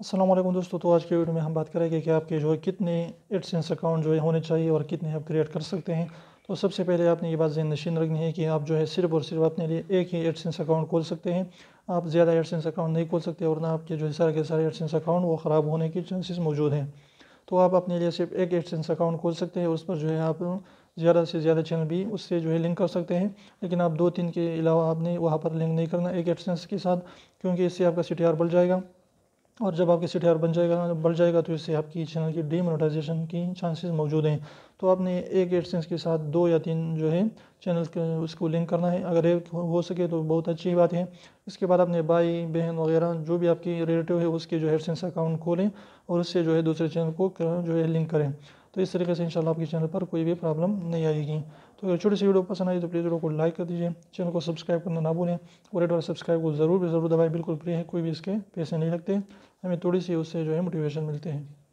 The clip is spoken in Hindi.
असलम दोस्तों तो आज के वीडियो में हम बात करेंगे कि आपके जो है कितने एडसेंस अकाउंट जो है होने चाहिए और कितने आप क्रिएट कर सकते हैं तो सबसे पहले आपने ये बात जहन नशीन रखनी है कि आप जो है सिर्फ और सिर्फ अपने लिए एक ही एडसेंस अकाउंट खोल सकते हैं आप ज़्यादा एडसेंस अकाउंट नहीं खोल सकते और ना आपके जो है सारे के सारे एडसेंस अकाउंट वो ख़राब होने के चांसेस मौजूद हैं तो आप अपने लिए सिर्फ एक एडसेंस अकाउंट खोल सकते हैं उस पर जो है आप ज़्यादा से ज़्यादा चैनल भी उससे जो है लिंक कर सकते हैं लेकिन आप दो तीन के अलावा आपने वहाँ पर लिंक नहीं करना एक एडसेंस के साथ क्योंकि इससे आपका सी बढ़ जाएगा और जब आपके सी आर बन जाएगा बढ़ जाएगा तो इससे आपकी चैनल की डीमोनेटाइजेशन की चांसेस मौजूद हैं तो आपने एक एडसेंस के साथ दो या तीन जो है चैनल के उसको लिंक करना है अगर ये हो सके तो बहुत अच्छी बात है इसके बाद अपने भाई बहन वगैरह जो भी आपकी रिलेटिव है उसके जो है अकाउंट खोलें और उससे जो है दूसरे चैनल को जो है लिंक करें तो इस तरीके से इंशाल्लाह आपके चैनल पर कोई भी प्रॉब्लम नहीं आएगी तो अगर छोटी सी वीडियो पसंद आई तो प्लीज़ वीडियो को लाइक कर दीजिए चैनल को सब्सक्राइब करना ना भूलें और रेड सब्सक्राइब को ज़रूर ज़रूर दबाएँ बिल्कुल फ्री है कोई भी इसके पैसे नहीं लगते हमें थोड़ी सी उससे जो है मोटिवेशन मिलते हैं